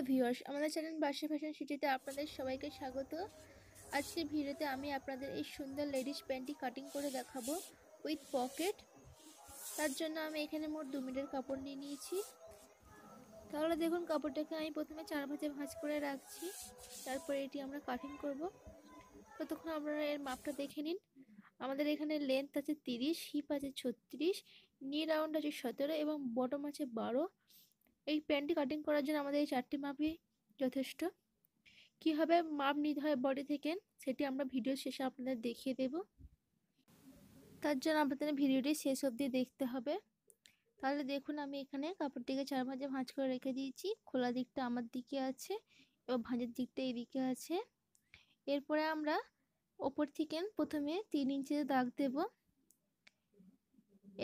hello viewers আমাদের channel বাসি fashion সিটিতে আপনাদের সবাইকে স্বাগত আজকে ভিডিওতে আমি আপনাদের এই সুন্দর লেডিস প্যান্টটি কাটিং করে দেখাবো উইথ পকেট তার জন্য আমি এখানে মোট দু মিটার কাপড় নিয়ে নিয়েছি তাহলে দেখুন কাপড়টাকে আমি প্রথমে চার ভাঁজে ভাঁজ করে রাখছি তারপরে এটি আমরা কাটিং করব ততক্ষণ আপনারা এর মাপটা দেখে নিন আমাদের এখানে লেন্থ আছে তিরিশ হিপ আছে ছত্রিশ নি রাউন্ড আছে সতেরো এবং বটম আছে বারো এই প্যান্টটি কাটিং করার জন্য আমাদের এই চারটি মাপই যথেষ্ট কীভাবে মাপ নিতে হয় বডি থেকে সেটি আমরা ভিডিও শেষে আপনাদের দেখিয়ে দেব তার জন্য আপনাদের ভিডিওটি শেষ অবধি দেখতে হবে তাহলে দেখুন আমি এখানে কাপড়টিকে চার ভাঁজে ভাঁজ করে রেখে দিয়েছি খোলা দিকটা আমার দিকে আছে এবং ভাঁজের দিকটা এদিকে আছে এরপরে আমরা ওপর থেকে প্রথমে তিন ইঞ্চিতে দাগ দেব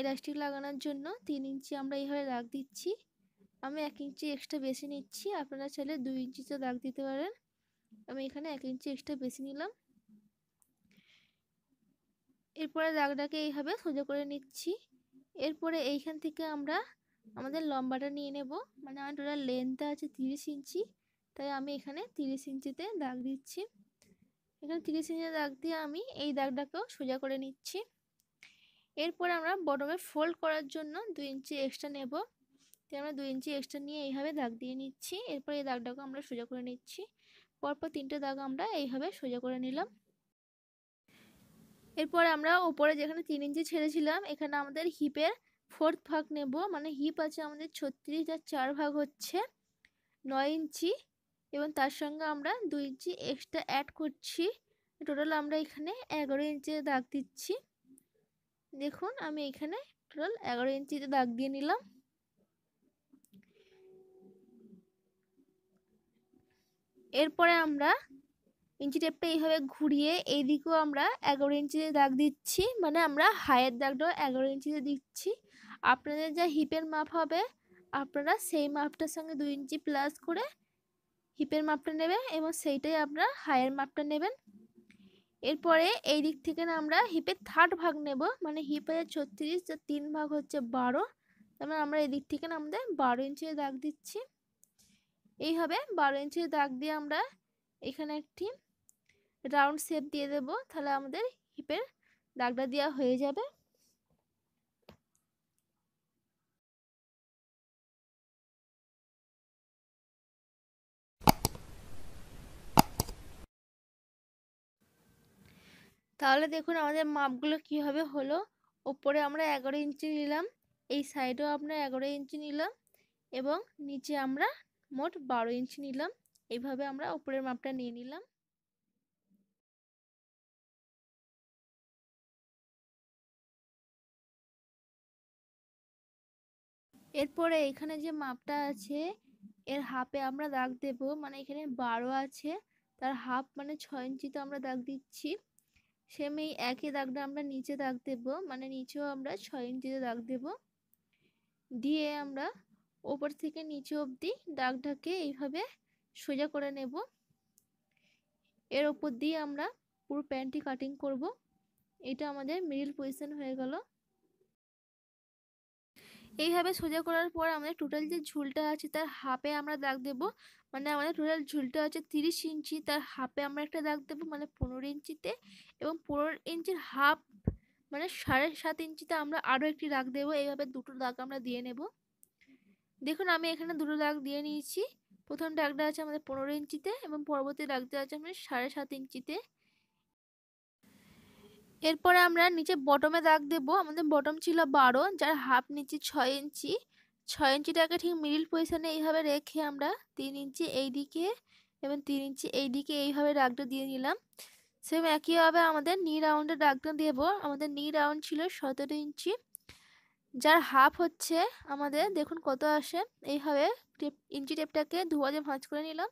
এলাস্টিক লাগানোর জন্য তিন ইঞ্চি আমরা এইভাবে দাগ দিচ্ছি আমি এক ইঞ্চি এক্সট্রা বেশি নিচ্ছি আপনারা চাইলে দুই ইঞ্চিতে দাগ দিতে পারেন আমি এখানে এক ইঞ্চি এক্সট্রা বেশি নিলাম এরপরে দাগটাকে এইভাবে সোজা করে নিচ্ছি এরপরে এইখান থেকে আমরা আমাদের লম্বাটা নিয়ে নেব মানে আমার টোটাল লেন্থটা আছে তিরিশ ইঞ্চি তাই আমি এখানে তিরিশ ইঞ্চিতে দাগ দিচ্ছি এখানে তিরিশ ইঞ্চি দাগ দিয়ে আমি এই দাগটাকেও সোজা করে নিচ্ছি এরপর আমরা বটমে ফোল্ড করার জন্য দুই ইঞ্চি এক্সট্রা নেব তো আমরা দুই ইঞ্চি এক্সট্রা নিয়ে এইভাবে দাগ দিয়ে নিচ্ছি এরপর এই দাগটাকে আমরা সোজা করে নিচ্ছি পরপর তিনটে দাগ আমরা এইভাবে সোজা করে নিলাম এরপর আমরা ওপরে যেখানে তিন ইঞ্চি ছেড়েছিলাম এখানে আমাদের হিপের ফোর্থ ভাগ নেব মানে হিপ আছে আমাদের ছত্রিশ যার চার ভাগ হচ্ছে নয় ইঞ্চি এবং তার সঙ্গে আমরা দুই ইঞ্চি এক্সট্রা অ্যাড করছি টোটাল আমরা এখানে এগারো ইঞ্চিতে দাগ দিচ্ছি দেখুন আমি এখানে টোটাল এগারো ইঞ্চিতে দাগ দিয়ে নিলাম এরপরে আমরা ইঞ্চি টেপটা এইভাবে ঘুরিয়ে এইদিকেও আমরা এগারো ইঞ্চিতে দাগ দিচ্ছি মানে আমরা হায়ের দাগটাও এগারো ইঞ্চিতে দিচ্ছি আপনাদের যা হিপের মাপ হবে আপনারা সেই মাপটার সঙ্গে দুই ইঞ্চি প্লাস করে হিপের মাপটা নেবেন এবং সেইটাই আপনারা হায়ের মাপটা নেবেন এরপরে এই দিক থেকে না আমরা হিপের থার্ড ভাগ নেব মানে হিপ হাজার ছত্রিশ যা তিন ভাগ হচ্ছে বারো তারপরে মানে আমরা এই দিক থেকে না আমাদের বারো ইঞ্চি দাগ দিচ্ছি এইভাবে বারো ইঞ্চি দাগ দিয়ে আমরা এখানে একটি রাউন্ড শেপ দিয়ে দেব তাহলে আমাদের হিপের দাগটা দেওয়া হয়ে যাবে তাহলে দেখুন আমাদের মাপগুলো কীভাবে হলো ওপরে আমরা এগারো ইঞ্চি নিলাম এই সাইডেও আমরা এগারো ইঞ্চি নিলাম এবং নিচে আমরা মোট বারো ইঞ্চি নিলাম এইভাবে আমরা উপরের মাপটা নিয়ে নিলাম এরপরে এখানে যে মাপটা আছে এর হাফে আমরা দাগ দেব মানে এখানে বারো আছে তার হাফ মানে ছয় ইঞ্চিতে আমরা দাগ দিচ্ছি সেম এই একই দাগটা আমরা নিচে দাগ দেব মানে নিচেও আমরা ছয় ইঞ্চিতে দাগ দেব দিয়ে আমরা ওপর থেকে নিচে অবধি ঢাকে এইভাবে সোজা করে নেব এর ওপর দিয়ে আমরা পুরো প্যান্টটি কাটিং করব এটা আমাদের মিডিল পজিশন হয়ে গেল এইভাবে সোজা করার পর আমাদের টোটাল যে ঝুলটা আছে তার হাফে আমরা দাগ দেব মানে আমাদের টোটাল ঝুলটা আছে তিরিশ ইঞ্চি তার হাফে আমরা একটা দাগ দেব মানে পনেরো ইঞ্চিতে এবং পনেরো ইঞ্চির হাফ মানে সাড়ে সাত ইঞ্চিতে আমরা আরও একটি দাগ দেবো এইভাবে দুটো দাগ আমরা দিয়ে নেব দেখুন আমি এখানে দুটো দাগ দিয়ে নিয়েছি প্রথম দাগটা আছে আমাদের পনেরো ইঞ্চিতে এবং পরবর্তী দাগটা আছে আমাদের সাড়ে সাত ইঞ্চিতে এরপরে আমরা নিচে বটমে দাগ দেব আমাদের বটম ছিল বারো যার হাফ নিচে ছয় ইঞ্চি ছয় ইঞ্চিটাকে ঠিক মিডিল পজিশানে এইভাবে রেখে আমরা তিন ইঞ্চি এই দিকে এবং তিন ইঞ্চি এই দিকে এইভাবে দাগটা দিয়ে নিলাম সেম একইভাবে আমাদের নি রাউন্ডের দাগটা দেব আমাদের নি রাউন্ড ছিল সতেরো ইঞ্চি যার হাফ হচ্ছে আমাদের দেখুন কত আসে এইভাবে টেপ ইঞ্চি টেপটাকে দুভাগে ভাঁজ করে নিলাম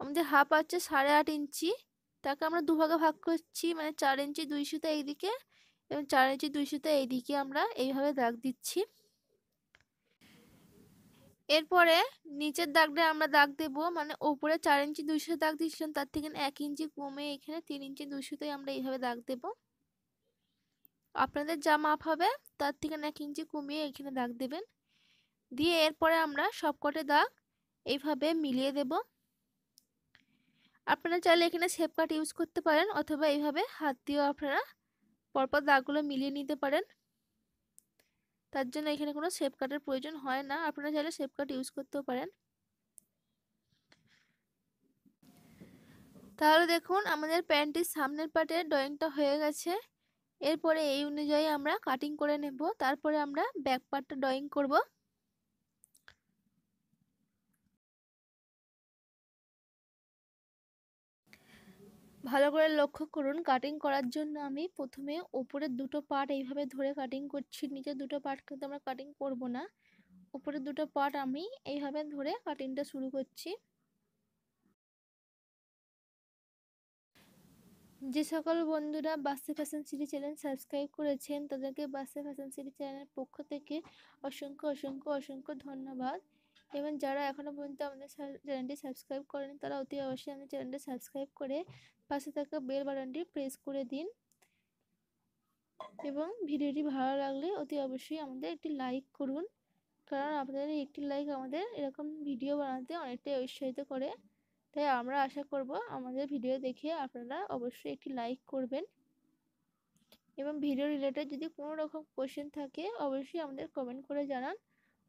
আমাদের হাফ আছে সাড়ে আট ইঞ্চি তাকে আমরা দুভাগে ভাগ করছি মানে চার ইঞ্চি দুই সুতা এইদিকে এবং চার ইঞ্চি দুই সুতা এইদিকে আমরা এইভাবে দাগ দিচ্ছি এরপরে নিচের দাগটা আমরা দাগ দেব মানে ওপরে চার ইঞ্চি দুইশো দাগ দিচ্ছিলাম তার থেকে এক ইঞ্চি কমে এখানে তিন ইঞ্চি দুইশোতেই আমরা এইভাবে দাগ দেবো আপনাদের যা মাপ হবে তার থেকে এক ইঞ্চি কমিয়ে এখানে দাগ দেবেন দিয়ে এরপরে আমরা সবকটে দাগ এইভাবে মিলিয়ে দেব আপনারা চাইলে এখানে শেপ কাট ইউজ করতে পারেন অথবা এইভাবে হাত দিয়েও আপনারা পরপর দাগগুলো মিলিয়ে নিতে পারেন তার জন্য এখানে কোনো শেপ কাটের প্রয়োজন হয় না আপনারা চাইলে শেপ কাট ইউজ করতেও পারেন তাহলে দেখুন আমাদের প্যান্টটির সামনের পাটে ড্রয়িংটা হয়ে গেছে এরপরে এই অনুযায়ী আমরা কাটিং করে নেব তারপরে আমরা ব্যাক পার্টটা ড্রয়িং করব ভালো করে লক্ষ্য করুন কাটিং করার জন্য আমি প্রথমে ওপরের দুটো পার্ট এইভাবে ধরে কাটিং করছি নিচে দুটো পার্ট কিন্তু আমরা কাটিং করব না উপরের দুটো পার্ট আমি এইভাবে ধরে কাটিংটা শুরু করছি যে সকল বন্ধুরা বাসে ফ্যাশন সিটি চ্যানেল সাবস্ক্রাইব করেছেন তাদেরকে বাসে ফ্যাশন সিটি চ্যানেলের পক্ষ থেকে অসংখ্য অসংখ্য অসংখ্য ধন্যবাদ এবং যারা এখনও পর্যন্ত আমাদের চ্যানেলটি সাবস্ক্রাইব করেন তারা অতি অবশ্যই আমাদের চ্যানেলটি সাবস্ক্রাইব করে পাশে থাকা বেল বাটনটি প্রেস করে দিন এবং ভিডিওটি ভালো লাগলে অতি অবশ্যই আমাদের একটি লাইক করুন কারণ আপনাদের একটি লাইক আমাদের এরকম ভিডিও বানাতে অনেকটাই উৎসাহিত করে তাই আমরা আশা করব আমাদের ভিডিও দেখে আপনারা অবশ্যই একটি লাইক করবেন এবং ভিডিও রিলেটেড যদি কোনো রকম কোয়েশ্চেন থাকে অবশ্যই আমাদের কমেন্ট করে জানান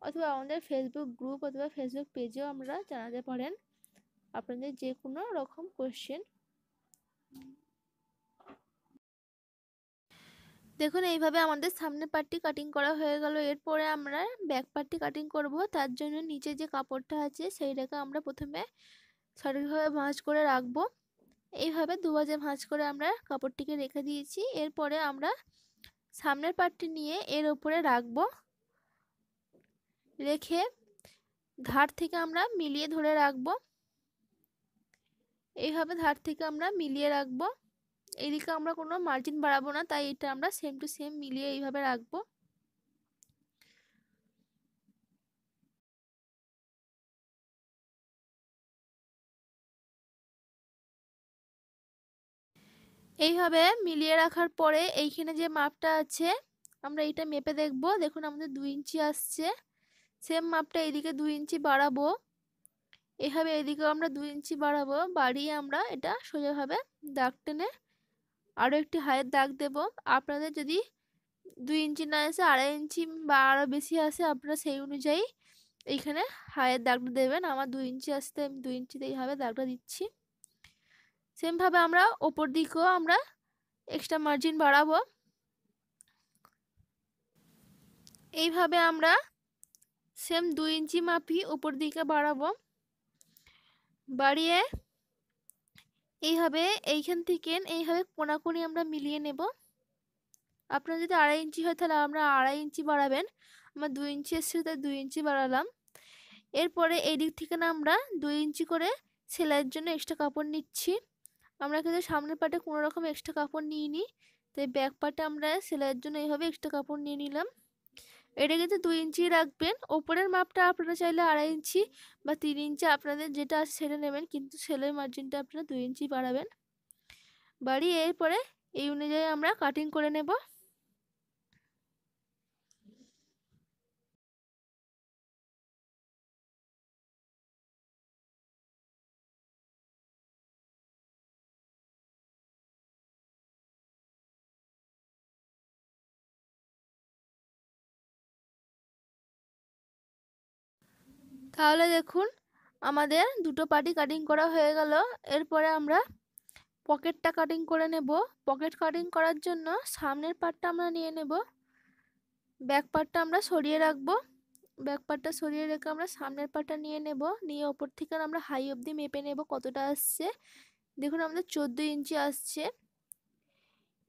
অথবা আমাদের ফেসবুক গ্রুপ অথবা ফেসবুক পেজেও আমরা জানাতে পারেন আপনাদের যে কোনো রকম কোয়েশ্চেন দেখুন এইভাবে আমাদের সামনে পার্টটি কাটিং করা হয়ে গেল এরপরে আমরা ব্যাক পার্টটি কাটিং করব তার জন্য নিচে যে কাপড়টা আছে সেইটাকে আমরা প্রথমে সঠিকভাবে ভাঁজ করে রাখবো এইভাবে দুভাজে ভাঁজ করে আমরা কাপড়টিকে রেখে দিয়েছি এরপরে আমরা সামনের পাটটি নিয়ে এর ওপরে রাখবো রেখে ধার থেকে আমরা মিলিয়ে ধরে রাখবো এইভাবে ধার থেকে আমরা মিলিয়ে রাখবো এদিকে আমরা কোনো মার্জিন বাড়াবো না তাই এটা আমরা সেম টু সেম মিলিয়ে এইভাবে রাখবো এইভাবে মিলিয়ে রাখার পরে এইখানে যে মাপটা আছে আমরা এইটা মেপে দেখব দেখুন আমাদের দুই ইঞ্চি আসছে সেম মাপটা এইদিকে দুই ইঞ্চি বাড়াবো এভাবে এদিকে আমরা দুই ইঞ্চি বাড়াবো বাড়িয়ে আমরা এটা সোজাভাবে দাগ টেনে আরও একটি হাইয়ের দাগ দেব আপনাদের যদি দুই ইঞ্চি না এসে আড়াই ইঞ্চি বা আরও বেশি আসে আপনারা সেই অনুযায়ী এইখানে হায়ের দাগটা দেবেন আমার দুই ইঞ্চি আসতে আমি দুই ইঞ্চিতেই হবে দাগটা দিচ্ছি সেমভাবে আমরা ওপর দিকেও আমরা এক্সট্রা মার্জিন বাড়াবো এইভাবে আমরা সেম দুই ইঞ্চি মাপি উপর দিকে বাড়াবো বাড়িয়ে এইভাবে এইখান থেকে এইভাবে কোনাকুনি আমরা মিলিয়ে নেব আপনার যদি আড়াই ইঞ্চি হয় তাহলে আমরা আড়াই ইঞ্চি বাড়াবেন আমরা দুই ইঞ্চি এসেছিল তাই দুই ইঞ্চি বাড়ালাম এরপরে এই দিক থেকে না আমরা দুই ইঞ্চি করে সেলাইয়ের জন্য এক্সট্রা কাপড় নিচ্ছি আমরা কিন্তু সামনের পাটে কোনো রকম এক্সট্রা কাপড় নিয়ে নিই তাই ব্যাক পাটে আমরা সেলাইয়ের জন্য এইভাবে এক্সট্রা কাপড় নিয়ে নিলাম এটা কিন্তু দুই ইঞ্চি রাখবেন ওপরের মাপটা আপনারা চাইলে আড়াই ইঞ্চি বা তিন ইঞ্চি আপনাদের যেটা আছে সেটা নেবেন কিন্তু সেলাই মার্জিনটা আপনারা দুই ইঞ্চি বাড়াবেন বাড়িয়ে এরপরে এই অনুযায়ী আমরা কাটিং করে নেব তাহলে দেখুন আমাদের দুটো পার্টি কাটিং করা হয়ে গেল এরপরে আমরা পকেটটা কাটিং করে নেব পকেট কাটিং করার জন্য সামনের পার্টটা আমরা নিয়ে নেব ব্যাক পার্টটা আমরা সরিয়ে রাখব ব্যাক পার্টটা সরিয়ে রেখে আমরা সামনের পার্টটা নিয়ে নেব নিয়ে ওপর থেকে আমরা হাই অবধি মেপে নেব কতটা আসছে দেখুন আমাদের চোদ্দো ইঞ্চি আসছে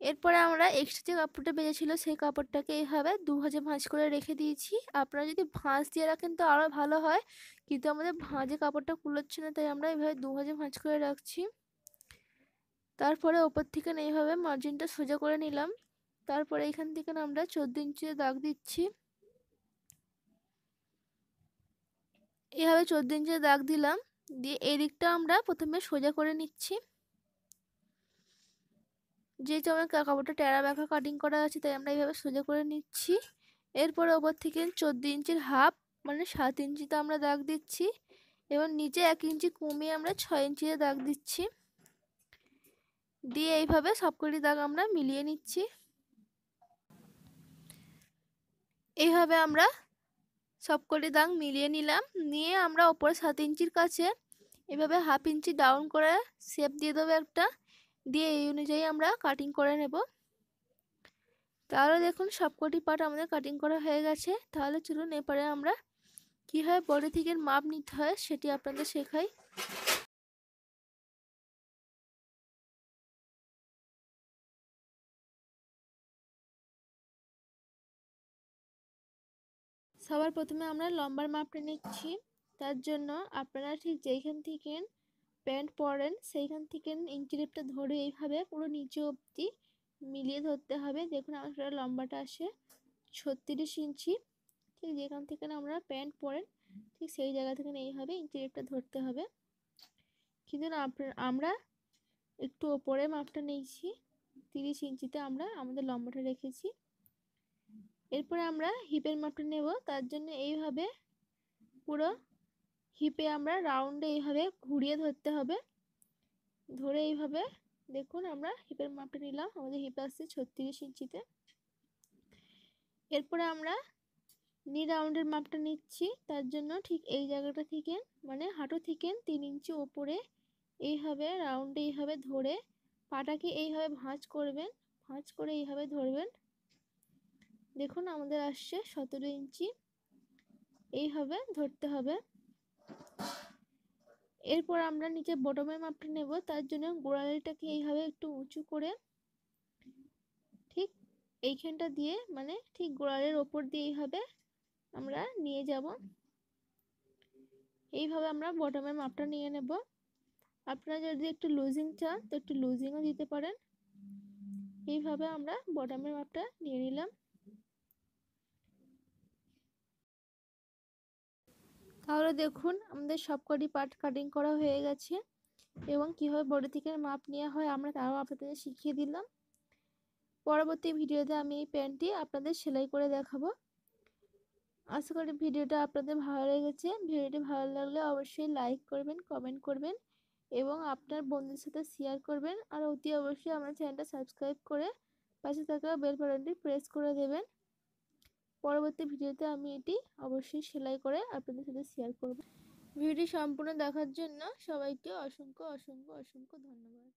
এরপরে আমরা এক্সট্রা যে কাপড়টা বেঁচেছিলো সেই কাপড়টাকে এইভাবে দু হাজে ভাঁজ করে রেখে দিয়েছি আপনারা যদি ভাঁজ দিয়ে রাখেন তো আরও ভালো হয় কিন্তু আমাদের ভাঁজে কাপড়টা কুলোচ্ছে না তাই আমরা এইভাবে দু হাজে ভাঁজ করে রাখছি তারপরে ওপর থেকে এইভাবে মার্জিনটা সোজা করে নিলাম তারপরে এখান থেকে আমরা চোদ্দ ইঞ্চিতে দাগ দিচ্ছি এভাবে চোদ্দ ইঞ্চিতে দাগ দিলাম দিয়ে এদিকটা আমরা প্রথমে সোজা করে নিচ্ছি যেহেতু আমার কাপড়টা টেরা ব্যাখা কাটিং করা আছে তাই আমরা এইভাবে সোজা করে নিচ্ছি এরপরে ওপর থেকে চোদ্দ ইঞ্চির হাফ মানে সাত ইঞ্চিতে আমরা দাগ দিচ্ছি এবং নিচে এক ইঞ্চি কমিয়ে আমরা ছয় ইঞ্চিতে দাগ দিচ্ছি দিয়ে এইভাবে সবকটি দাগ আমরা মিলিয়ে নিচ্ছি এইভাবে আমরা সবকটি দাগ মিলিয়ে নিলাম নিয়ে আমরা ওপরে সাত ইঞ্চির কাছে এভাবে হাফ ইঞ্চি ডাউন করে শেপ দিয়ে দেবো একটা দিয়ে এই অনুযায়ী আমরা কাটিং করে নেব তাহলে দেখুন সবকটি পার্ট আমাদের কাটিং করা হয়ে গেছে তাহলে চলুন এপারে আমরা হয় বডি থেকে মাপ নিতে হয় সেটি আপনাদের শেখাই সবার প্রথমে আমরা লম্বার মাপটা নিচ্ছি তার জন্য আপনারা ঠিক যেইখান থেকে প্যান্ট পরেন সেইখান থেকে ইঞ্চিলিপটা ধরে এইভাবে পুরো নিচে অবধি মিলিয়ে ধরতে হবে দেখুন আমার লম্বাটা আসে ছত্রিশ ইঞ্চি ঠিক যেখান থেকে আমরা প্যান্ট পরেন ঠিক সেই জায়গা থেকে এইভাবে ইঞ্চিলিপটা ধরতে হবে কিন্তু আমরা একটু ওপরে মাপটা নিয়েছি তিরিশ ইঞ্চিতে আমরা আমাদের লম্বাটা রেখেছি এরপরে আমরা হিপের মাপটা নেব তার জন্য এইভাবে পুরো হিপে আমরা রাউন্ডে এইভাবে ঘুরিয়ে ধরতে হবে ধরে এইভাবে দেখুন আমরা হিপের মাপটা নিলাম আমাদের হিপে আসছে ছত্রিশ ইঞ্চিতে এরপরে আমরা নি রাউন্ডের মাপটা নিচ্ছি তার জন্য ঠিক এই জায়গাটা থেকে মানে হাঁটু থেকে তিন ইঞ্চি ওপরে এইভাবে রাউন্ডে এইভাবে ধরে পাটাকে এইভাবে ভাঁজ করবেন ভাঁজ করে এইভাবে ধরবেন দেখুন আমাদের আসছে সতেরো ইঞ্চি এইভাবে ধরতে হবে এরপর আমরা নিচে বটমের মাপটা নেব তার জন্য গোড়ালিটাকে এইভাবে একটু উঁচু করে ঠিক এইখানটা দিয়ে মানে ঠিক গোড়ালের ওপর দিয়ে এইভাবে আমরা নিয়ে যাব এইভাবে আমরা বটমের মাপটা নিয়ে নেব আপনারা যদি একটু লুজিং চান তো একটু লুজিংও দিতে পারেন এইভাবে আমরা বটমের মাপটা নিয়ে নিলাম তাহলে দেখুন আমাদের সবকটি পার্ট কাটিং করা হয়ে গেছে এবং কীভাবে বডি থেকে মাপ নেওয়া হয় আমরা তাও আপনাদের শিখিয়ে দিলাম পরবর্তী ভিডিওতে আমি এই প্যান্টটি আপনাদের সেলাই করে দেখাবো আশা করি ভিডিওটা আপনাদের ভালো লেগেছে ভিডিওটি ভালো লাগলে অবশ্যই লাইক করবেন কমেন্ট করবেন এবং আপনার বন্ধুদের সাথে শেয়ার করবেন আর অতি অবশ্যই আমার চ্যানেলটা সাবস্ক্রাইব করে পাশে থাকা বেল বাটনটি প্রেস করে দেবেন পরবর্তী ভিডিওতে আমি এটি অবশ্যই সেলাই করে আপনাদের সাথে শেয়ার করব ভিডিওটি সম্পূর্ণ দেখার জন্য সবাইকে অসংখ্য অসংখ্য অসংখ্য ধন্যবাদ